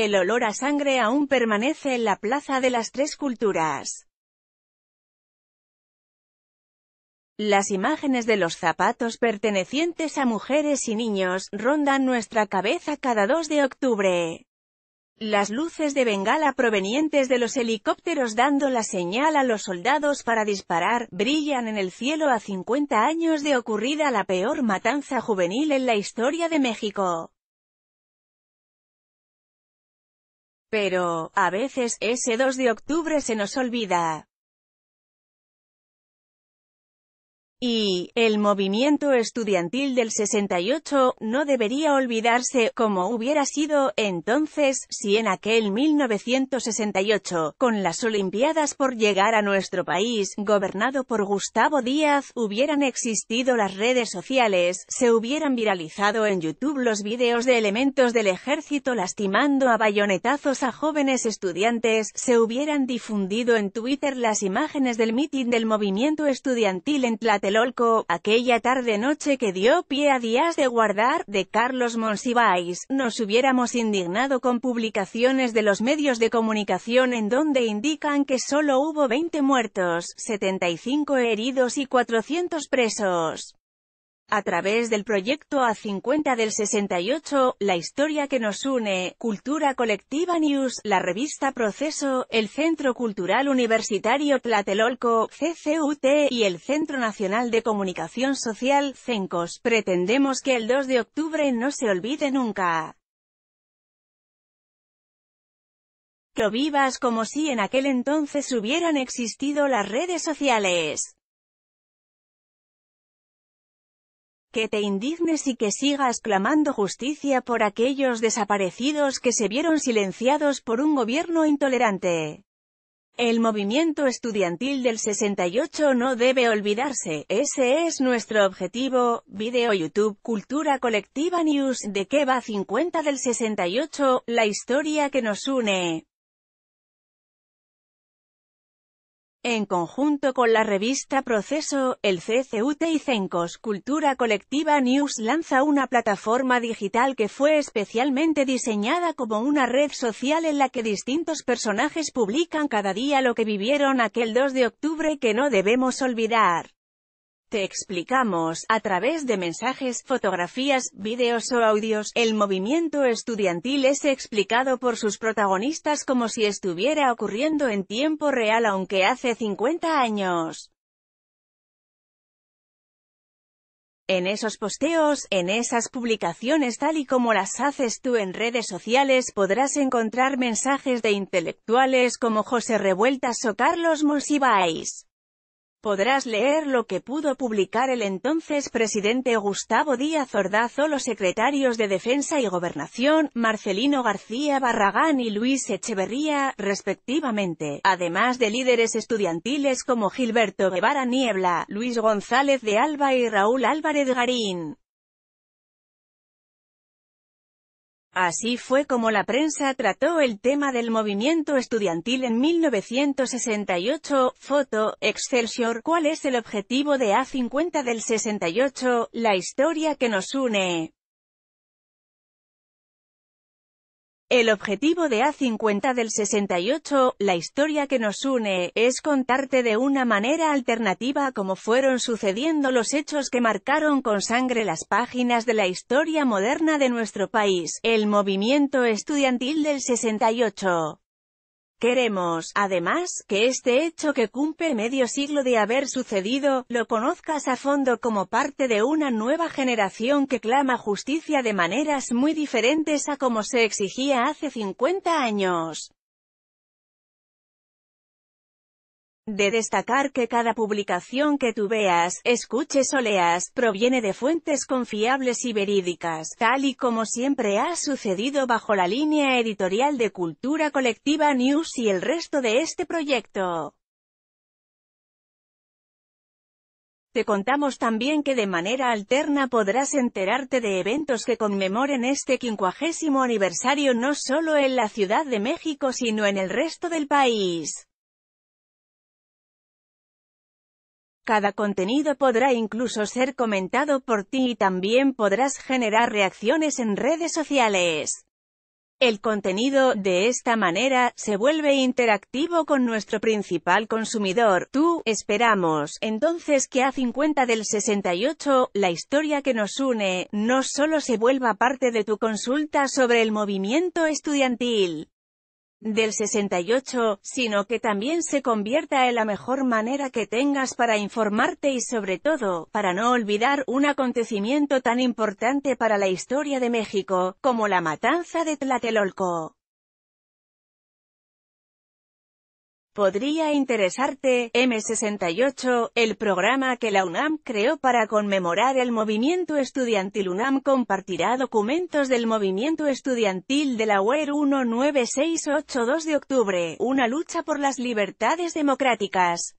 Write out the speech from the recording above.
El olor a sangre aún permanece en la Plaza de las Tres Culturas. Las imágenes de los zapatos pertenecientes a mujeres y niños rondan nuestra cabeza cada 2 de octubre. Las luces de bengala provenientes de los helicópteros dando la señal a los soldados para disparar, brillan en el cielo a 50 años de ocurrida la peor matanza juvenil en la historia de México. Pero, a veces, ese 2 de octubre se nos olvida. y el movimiento estudiantil del 68 no debería olvidarse, como hubiera sido, entonces, si en aquel 1968, con las Olimpiadas por llegar a nuestro país, gobernado por Gustavo Díaz, hubieran existido las redes sociales, se hubieran viralizado en YouTube los vídeos de elementos del ejército lastimando a bayonetazos a jóvenes estudiantes, se hubieran difundido en Twitter las imágenes del mitin del movimiento estudiantil en Tlatelolco, Olco, aquella tarde-noche que dio pie a Días de Guardar, de Carlos Monsiváis, nos hubiéramos indignado con publicaciones de los medios de comunicación en donde indican que solo hubo 20 muertos, 75 heridos y 400 presos. A través del proyecto A50 del 68, La historia que nos une, Cultura Colectiva News, la revista Proceso, el Centro Cultural Universitario Tlatelolco, CCUT, y el Centro Nacional de Comunicación Social, CENCOS, pretendemos que el 2 de octubre no se olvide nunca. Lo vivas como si en aquel entonces hubieran existido las redes sociales. que te indignes y que sigas clamando justicia por aquellos desaparecidos que se vieron silenciados por un gobierno intolerante. El movimiento estudiantil del 68 no debe olvidarse, ese es nuestro objetivo, video YouTube Cultura Colectiva News de que va 50 del 68, la historia que nos une. en conjunto con la revista Proceso, el CCUT y CENCOS Cultura Colectiva News lanza una plataforma digital que fue especialmente diseñada como una red social en la que distintos personajes publican cada día lo que vivieron aquel 2 de octubre que no debemos olvidar. Te explicamos, a través de mensajes, fotografías, vídeos o audios, el movimiento estudiantil es explicado por sus protagonistas como si estuviera ocurriendo en tiempo real aunque hace 50 años. En esos posteos, en esas publicaciones tal y como las haces tú en redes sociales podrás encontrar mensajes de intelectuales como José Revueltas o Carlos Monsiváis. Podrás leer lo que pudo publicar el entonces presidente Gustavo Díaz Ordaz o los secretarios de Defensa y Gobernación, Marcelino García Barragán y Luis Echeverría, respectivamente, además de líderes estudiantiles como Gilberto Guevara Niebla, Luis González de Alba y Raúl Álvarez Garín. Así fue como la prensa trató el tema del movimiento estudiantil en 1968. Foto, Excelsior. ¿Cuál es el objetivo de A50 del 68? La historia que nos une. El objetivo de A50 del 68, la historia que nos une, es contarte de una manera alternativa cómo fueron sucediendo los hechos que marcaron con sangre las páginas de la historia moderna de nuestro país, el movimiento estudiantil del 68. Queremos, además, que este hecho que cumple medio siglo de haber sucedido, lo conozcas a fondo como parte de una nueva generación que clama justicia de maneras muy diferentes a como se exigía hace 50 años. De destacar que cada publicación que tú veas, escuches o leas, proviene de fuentes confiables y verídicas, tal y como siempre ha sucedido bajo la línea editorial de Cultura Colectiva News y el resto de este proyecto. Te contamos también que de manera alterna podrás enterarte de eventos que conmemoren este quincuagésimo aniversario no solo en la Ciudad de México sino en el resto del país. Cada contenido podrá incluso ser comentado por ti y también podrás generar reacciones en redes sociales. El contenido, de esta manera, se vuelve interactivo con nuestro principal consumidor, tú, esperamos, entonces que a 50 del 68, la historia que nos une, no solo se vuelva parte de tu consulta sobre el movimiento estudiantil, del 68, sino que también se convierta en la mejor manera que tengas para informarte y sobre todo, para no olvidar un acontecimiento tan importante para la historia de México, como la matanza de Tlatelolco. Podría interesarte, M68, el programa que la UNAM creó para conmemorar el movimiento estudiantil UNAM compartirá documentos del movimiento estudiantil de la e UER 19682 de octubre, una lucha por las libertades democráticas.